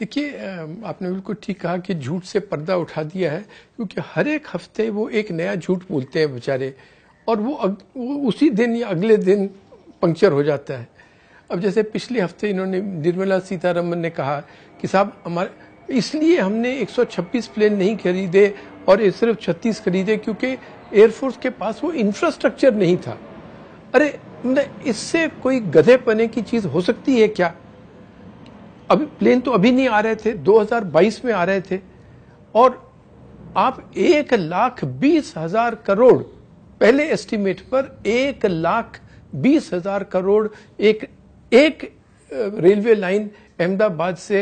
देखिए आपने बिल्कुल ठीक कहा कि झूठ से पर्दा उठा दिया है क्योंकि हर एक हफ्ते वो एक नया झूठ बोलते हैं बेचारे और वो, अग, वो उसी दिन या अगले दिन पंक्चर हो जाता है अब जैसे पिछले हफ्ते इन्होंने निर्मला सीतारमन ने कहा कि साहब हमारे इसलिए हमने 126 प्लेन नहीं खरीदे और ये सिर्फ 36 खरीदे क्योंकि एयरफोर्स के पास वो इंफ्रास्ट्रक्चर नहीं था अरे इससे कोई गधे पने की चीज़ हो सकती है क्या अभी प्लेन तो अभी नहीं आ रहे थे 2022 में आ रहे थे और आप एक लाख बीस हजार करोड़ पहले एस्टीमेट पर एक लाख बीस हजार करोड़ एक एक रेलवे लाइन अहमदाबाद से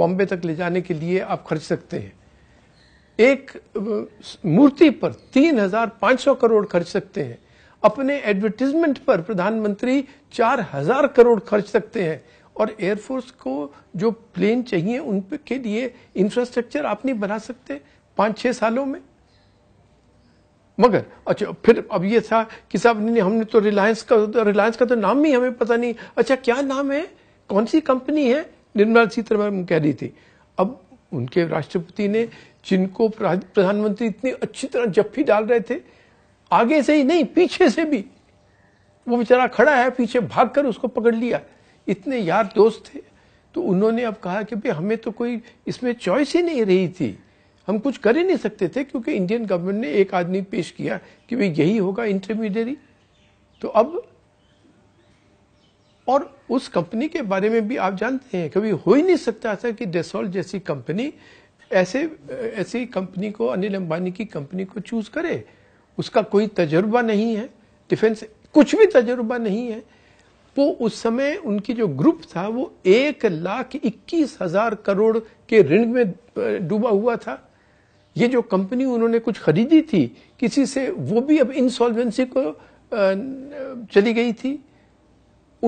बॉम्बे तक ले जाने के लिए आप खर्च सकते हैं एक मूर्ति पर तीन हजार पांच सौ करोड़ खर्च सकते हैं अपने एडवर्टीजमेंट पर प्रधानमंत्री चार हजार करोड़ खर्च सकते हैं और एयरफोर्स को जो प्लेन चाहिए उन के लिए इंफ्रास्ट्रक्चर आप नहीं बना सकते पांच छह सालों में मगर अच्छा फिर अब ये था कि साहब नहीं हमने तो रिलायंस का रिलायंस का तो नाम ही हमें पता नहीं अच्छा क्या नाम है कौन सी कंपनी है निर्मला सीतारमन कह रही थी अब उनके राष्ट्रपति ने जिनको प्रधानमंत्री इतनी अच्छी तरह जफ्फी डाल रहे थे आगे से ही नहीं पीछे से भी वो बेचारा खड़ा है पीछे भागकर उसको पकड़ लिया इतने यार दोस्त थे तो उन्होंने अब कहा कि भाई हमें तो कोई इसमें चॉइस ही नहीं रही थी हम कुछ कर ही नहीं सकते थे क्योंकि इंडियन गवर्नमेंट ने एक आदमी पेश किया कि भाई यही होगा इंटरमीडियरी तो अब और उस कंपनी के बारे में भी आप जानते हैं कभी हो ही नहीं सकता था कि डेसॉल्ट जैसी कंपनी ऐसे ऐसी कंपनी को अनिल अंबानी की कंपनी को चूज करे उसका कोई तजुर्बा नहीं है डिफेंस कुछ भी तजुर्बा नहीं है वो तो उस समय उनकी जो ग्रुप था वो एक लाख इक्कीस हजार करोड़ के ऋण में डूबा हुआ था ये जो कंपनी उन्होंने कुछ खरीदी थी किसी से वो भी अब इंसॉल्वेंसी को चली गई थी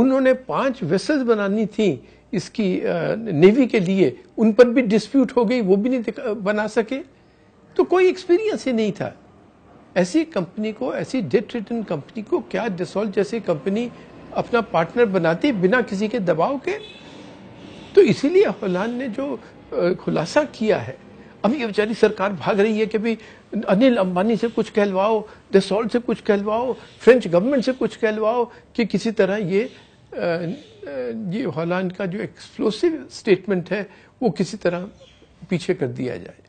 उन्होंने पांच वेसल्स बनानी थी इसकी नेवी के लिए उन पर भी डिस्प्यूट हो गई वो भी नहीं बना सके तो कोई एक्सपीरियंस ही नहीं था ऐसी कंपनी को ऐसी डेट रिटर्न कंपनी को क्या डिसॉल्व जैसी कंपनी अपना पार्टनर बनाती बिना किसी के दबाव के तो इसीलिए हलान ने जो खुलासा किया है अब ये बेचारी सरकार भाग रही है कि भी अनिल अंबानी से कुछ कहलवाओ दसौल से कुछ कहलवाओ फ्रेंच गवर्नमेंट से कुछ कहलवाओ कि किसी तरह ये ये हॉलैंड का जो एक्सप्लोसिव स्टेटमेंट है वो किसी तरह पीछे कर दिया जाए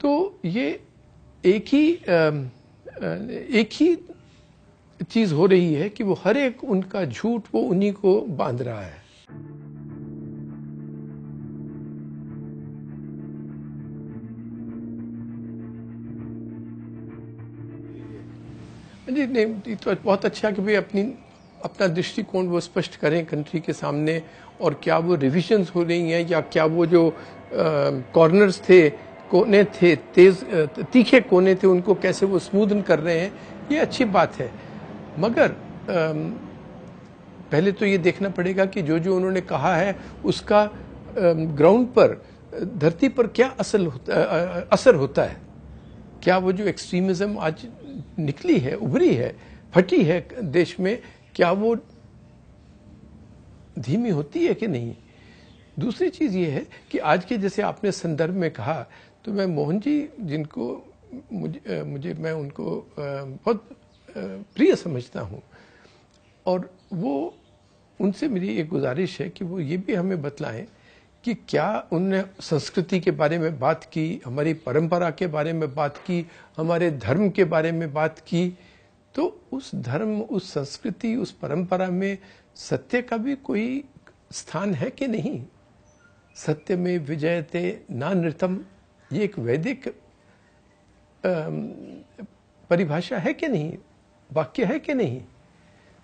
तो ये एक ही एक ही चीज हो रही है कि वो हर एक उनका झूठ वो उन्हीं को बांध रहा है जी नहीं तो बहुत अच्छा कि भाई अपनी अपना दृष्टिकोण वो स्पष्ट करें कंट्री के सामने और क्या वो रिविजन्स हो रही हैं या क्या वो जो कॉर्नर्स थे कोने थे तेज तीखे कोने थे उनको कैसे वो स्मूदन कर रहे हैं ये अच्छी बात है मगर पहले तो ये देखना पड़ेगा कि जो जो उन्होंने कहा है उसका ग्राउंड पर धरती पर क्या असल होता असर होता है क्या वो जो एक्सट्रीमिज्म आज निकली है उभरी है फटी है देश में क्या वो धीमी होती है कि नहीं दूसरी चीज़ ये है कि आज के जैसे आपने संदर्भ में कहा तो मैं मोहन जी जिनको मुझे मुझे मैं उनको बहुत प्रिय समझता हूँ और वो उनसे मेरी एक गुजारिश है कि वो ये भी हमें बतलाएं कि क्या उनने संस्कृति के बारे में बात की हमारी परंपरा के बारे में बात की हमारे धर्म के बारे में बात की तो उस धर्म उस संस्कृति उस परंपरा में सत्य का भी कोई स्थान है कि नहीं सत्य में विजयते ना नृतम ये एक वैदिक परिभाषा है कि नहीं वाक्य है कि नहीं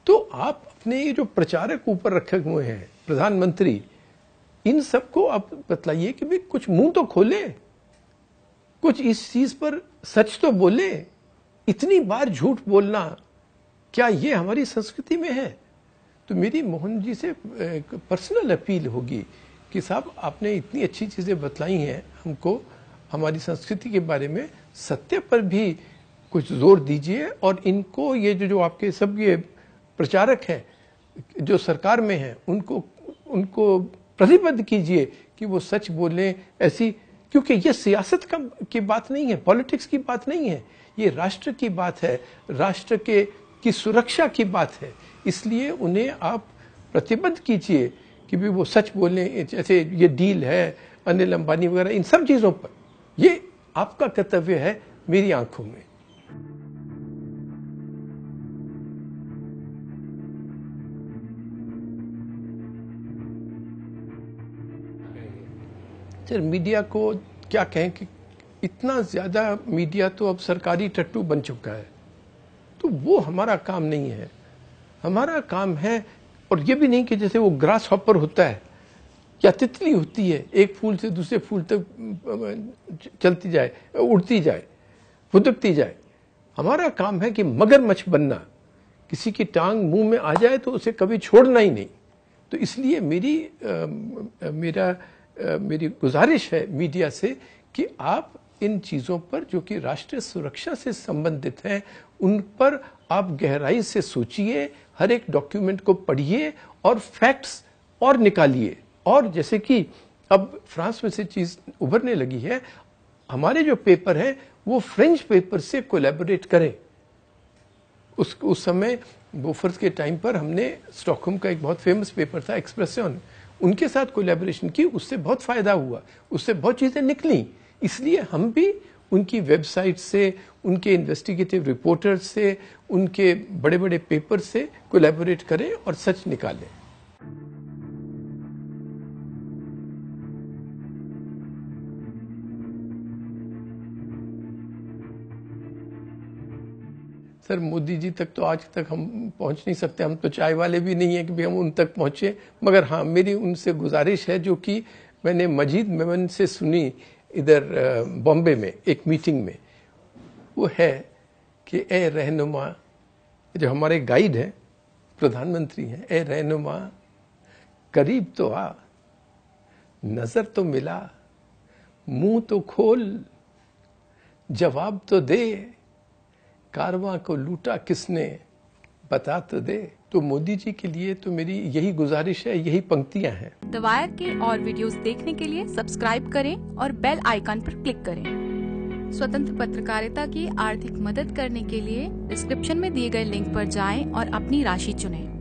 तो आप अपने ये जो प्रचारक ऊपर रखे हुए हैं प्रधानमंत्री इन सबको आप बतलाइए कि भाई कुछ मुंह तो खोले कुछ इस चीज पर सच तो बोले इतनी बार झूठ बोलना क्या ये हमारी संस्कृति में है तो मेरी मोहन जी से पर्सनल अपील होगी कि साहब आपने इतनी अच्छी चीज़ें बतलाई हैं हमको हमारी संस्कृति के बारे में सत्य पर भी कुछ जोर दीजिए और इनको ये जो जो आपके सब ये प्रचारक हैं जो सरकार में हैं उनको उनको प्रतिबद्ध कीजिए कि वो सच बोलें ऐसी क्योंकि ये सियासत का की बात नहीं है पॉलिटिक्स की बात नहीं है ये राष्ट्र की बात है राष्ट्र के की सुरक्षा की बात है इसलिए उन्हें आप प्रतिबद्ध कीजिए कि भी वो सच बोलें जैसे ये डील है अनिल अंबानी वगैरह इन सब चीज़ों पर ये आपका कर्तव्य है मेरी आंखों में सर मीडिया को क्या कहें कि इतना ज़्यादा मीडिया तो अब सरकारी टट्टू बन चुका है तो वो हमारा काम नहीं है हमारा काम है और ये भी नहीं कि जैसे वो ग्रास हॉपर होता है या तितली होती है एक फूल से दूसरे फूल तक चलती जाए उड़ती जाए फुदकती जाए हमारा काम है कि मगरमच्छ बनना किसी की टांग मुंह में आ जाए तो उसे कभी छोड़ना ही नहीं तो इसलिए मेरी आ, मेरा मेरी गुजारिश है मीडिया से कि आप इन चीज़ों पर जो कि राष्ट्रीय सुरक्षा से संबंधित हैं उन पर आप गहराई से सोचिए हर एक डॉक्यूमेंट को पढ़िए और फैक्ट्स और निकालिए और जैसे कि अब फ्रांस में से चीज़ उभरने लगी है हमारे जो पेपर है वो फ्रेंच पेपर से कोलेबोरेट करें उस उस समय बोफर्स के टाइम पर हमने स्टॉकहोम का एक बहुत फेमस पेपर था एक्सप्रेसन उनके साथ कोलेबोरेशन की उससे बहुत फ़ायदा हुआ उससे बहुत चीज़ें निकली इसलिए हम भी उनकी वेबसाइट से उनके इन्वेस्टिगेटिव रिपोर्टर से उनके बड़े बड़े पेपर से कोलेबोरेट करें और सच निकालें सर मोदी जी तक तो आज तक हम पहुंच नहीं सकते हम तो चाय वाले भी नहीं है कि भी हम उन तक पहुंचे मगर हाँ मेरी उनसे गुजारिश है जो कि मैंने मजीद मेमन से सुनी इधर बॉम्बे में एक मीटिंग में वो है कि ए रहनुमा जो हमारे गाइड हैं प्रधानमंत्री हैं ए रहनुमा करीब तो आ नज़र तो मिला मुंह तो खोल जवाब तो दे कारवां को लूटा किसने बता तो दे तो मोदी जी के लिए तो मेरी यही गुजारिश है यही पंक्तियां हैं दवायर के और वीडियोस देखने के लिए सब्सक्राइब करें और बेल आइकन पर क्लिक करें स्वतंत्र पत्रकारिता की आर्थिक मदद करने के लिए डिस्क्रिप्शन में दिए गए लिंक पर जाएं और अपनी राशि चुनें